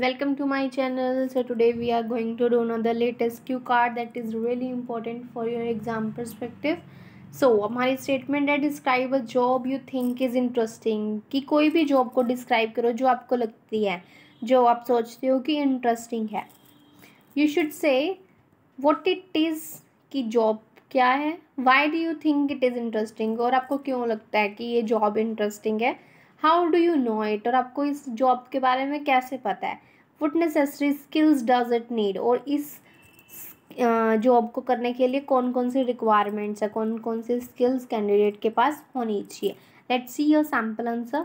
welcome to my channel so today we are going to do know the latest cue card that is really important for your exam perspective so so, हमारी statement है describe a job you think is interesting कि कोई भी job को describe करो जो आपको लगती है जो आप सोचते हो कि इंटरेस्टिंग है you should say what it is की जॉब क्या है why do you think it is interesting और आपको क्यों लगता है कि ये जॉब इंटरेस्टिंग है how do you know it और आपको इस जॉब के बारे में कैसे पता है what necessary skills does it need और इस जॉब को करने के लिए कौन कौन सी रिक्वायरमेंट्स है कौन कौन सी स्किल्स कैंडिडेट के पास होनी चाहिए let see your sample answer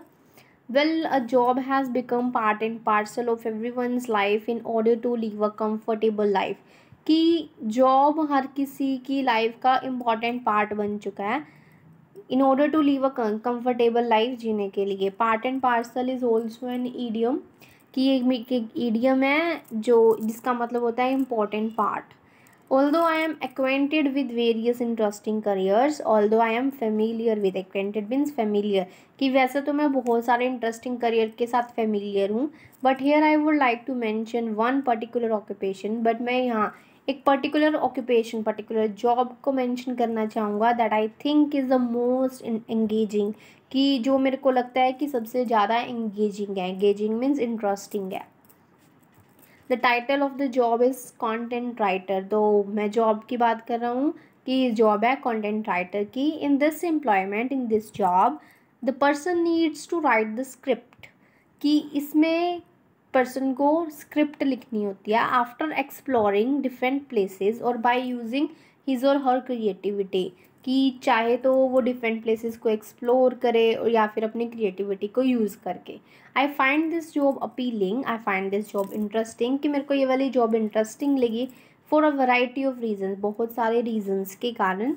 well a job has become part and parcel of everyone life in order to live a comfortable life कि जॉब हर किसी की लाइफ का इम्पॉर्टेंट पार्ट बन चुका है in order to live a comfortable life जीने के लिए part and parcel is also an idiom कि एक ईडियम है जो जिसका मतलब होता है important part although I M acquainted with various interesting careers although I am familiar with acquainted means familiar कि वैसे तो मैं बहुत सारे इंटरेस्टिंग करियर के साथ फेमिलियर हूँ but here I would like to mention one particular occupation but मैं यहाँ एक पर्टिकुलर ऑक्यूपेशन पर्टिकुलर जॉब को मेंशन करना चाहूँगा that I think is the most engaging कि जो मेरे को लगता है कि सबसे ज़्यादा एंगेजिंग है एंगेजिंग मीन्स इंटरेस्टिंग है the title of the job is content writer तो मैं जॉब की बात कर रहा हूँ कि जॉब है कॉन्टेंट राइटर की in this employment in this job the person needs to write the script कि इसमें पर्सन को स्क्रिप्ट लिखनी होती है आफ्टर एक्सप्लोरिंग डिफरेंट प्लेसेस और बाय यूजिंग हिज और हर क्रिएटिविटी कि चाहे तो वो डिफरेंट प्लेसेस को एक्सप्लोर करे और या फिर अपनी क्रिएटिविटी को यूज़ करके I find this job appealing I find this job interesting कि मेरे को ये वाली जॉब इंटरेस्टिंग लगी for a variety of reason बहुत सारे रीजन्स के कारण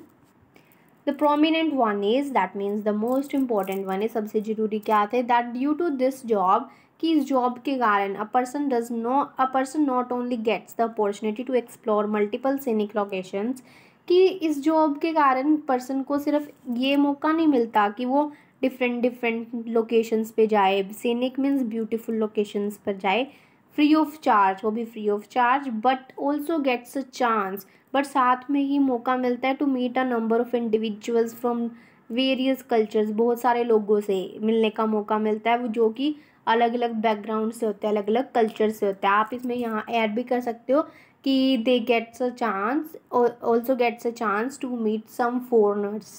the prominent one is that means the most important one is सबसे ज़रूरी क्या थे that due to this job कि इस जॉब के कारण a person does know a person not only gets the opportunity to explore multiple scenic locations कि इस जॉब के कारण पर्सन को सिर्फ ये मौका नहीं मिलता कि वो डिफरेंट डिफरेंट लोकेशंस पे जाए सीनिक मीन्स ब्यूटीफुल लोकेशंस पर जाए फ्री ऑफ चार्ज वो भी free off charge but also gets a chance but साथ में ही मौका मिलता है to meet a number of individuals from various cultures बहुत सारे लोगों से मिलने का मौका मिलता है वो जो कि अलग अलग बैकग्राउंड से होते हैं अलग अलग कल्चर से होते हैं आप इसमें यहाँ ऐड भी कर सकते हो कि they gets a chance also gets a chance to meet some foreigners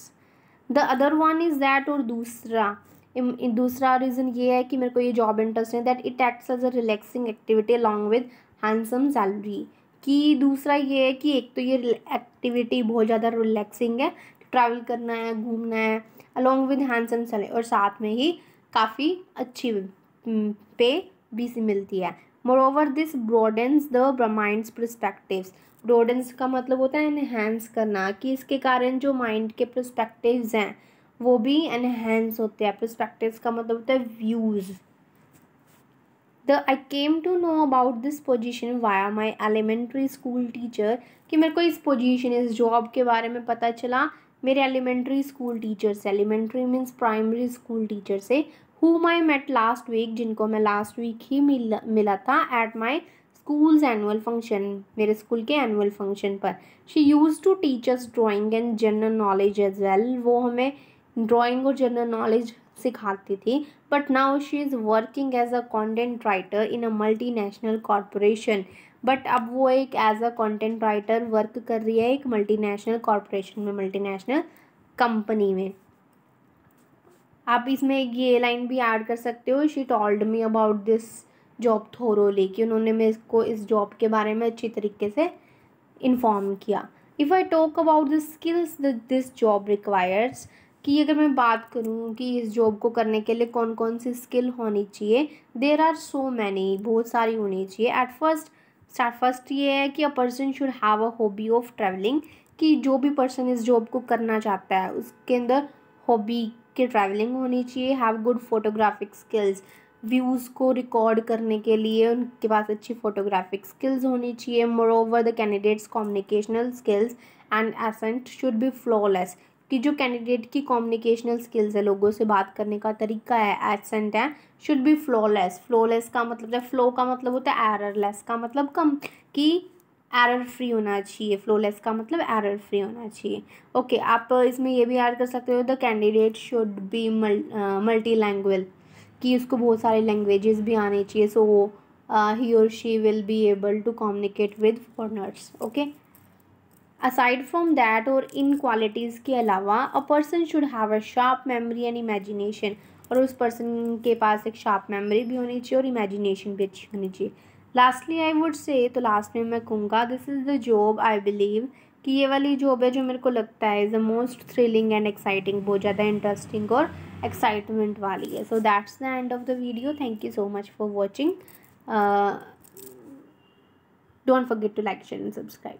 the other one is that और दूसरा दूसरा रीज़न ये है कि मेरे को ये जॉब इंटरेस्ट है that it acts as a relaxing activity along with handsome salary कि दूसरा ये है कि एक तो ये एक्टिविटी बहुत ज़्यादा रिलैक्सिंग है ट्रैवल करना है घूमना है अलॉन्ग विद हैंडसम सैलरी और साथ में ही काफ़ी अच्छी पे भी मिलती है more over this broadens the minds perspectives broadens का मतलब होता है इन्हेंस करना कि इसके कारण जो माइंड के प्रस्पेक्टिव्स हैं वो भी एनहेंस होते हैं प्रस्पेक्टिव्स का मतलब होता है views the I came to know about this position via my elementary school teacher कि मेरे को इस पोजिशन इस जॉब के बारे में पता चला मेरे एलिमेंट्री स्कूल टीचर से elementary means primary school teacher से who my met last week जिनको मैं लास्ट वीक ही मिला मिला था at my school's annual function मेरे स्कूल के एनुअल फंक्शन पर she use to teachers drawing and general knowledge as well वो हमें ड्राइंग और जनरल नॉलेज सिखाती थी but now she is working as a content writer in a multinational corporation but अब वो एक as a content writer work कर रही है एक मल्टी नेशनल कॉरपोरेशन में मल्टी नेशनल कंपनी में आप इसमें एक ये लाइन भी ऐड कर सकते हो she told me about this job thoroughly कि उन्होंने मेरे को इस जॉब के बारे में अच्छी तरीके से इन्फॉर्म किया if I talk about the skills this job requires कि अगर मैं बात करूँ कि इस जॉब को करने के लिए कौन कौन सी स्किल होनी चाहिए देर आर सो मैनी बहुत सारी होनी चाहिए एट फर्स्ट स्टार्ट फर्स्ट ये है कि a person should have a hobby of travelling कि जो भी पर्सन इस जॉब को करना चाहता है उसके अंदर हॉबी के ट्रैवलिंग होनी चाहिए have good photographic skills views को रिकॉर्ड करने के लिए उनके पास अच्छी फोटोग्राफिक स्किल्स होनी चाहिए more over the candidate's communicational skills and accent should be flawless कि जो कैंडिडेट की कम्युनिकेशनल स्किल्स है लोगों से बात करने का तरीका है एक्सेंट है शुड बी फ्लॉलेस फ्लॉलेस का मतलब जब फ्लो का मतलब होता है एररलेस का मतलब कम कि एरर फ्री होना चाहिए फ्लोलेस का मतलब एरर फ्री होना चाहिए ओके okay, आप इसमें ये भी ऐड कर सकते हो the candidate should be multi language कि उसको बहुत सारे लैंग्वेजेस भी आने चाहिए सो ही और she will be able to communicate with foreigners okay aside from that और इन क्वालिटीज़ के अलावा a person should have a sharp memory and imagination और उस पर्सन के पास एक शार्प मेमोरी भी होनी चाहिए और इमेजिनेशन भी अच्छी होनी चाहिए लास्टली आई वुड से तो लास्ट में मैं कहूँगा this is the job I believe कि ये वाली जॉब है जो मेरे को लगता है is the most thrilling and exciting बहुत ज़्यादा इंटरेस्टिंग और एक्साइटमेंट वाली है so that's the end of the video thank you so much for watching don't forget to like share and subscribe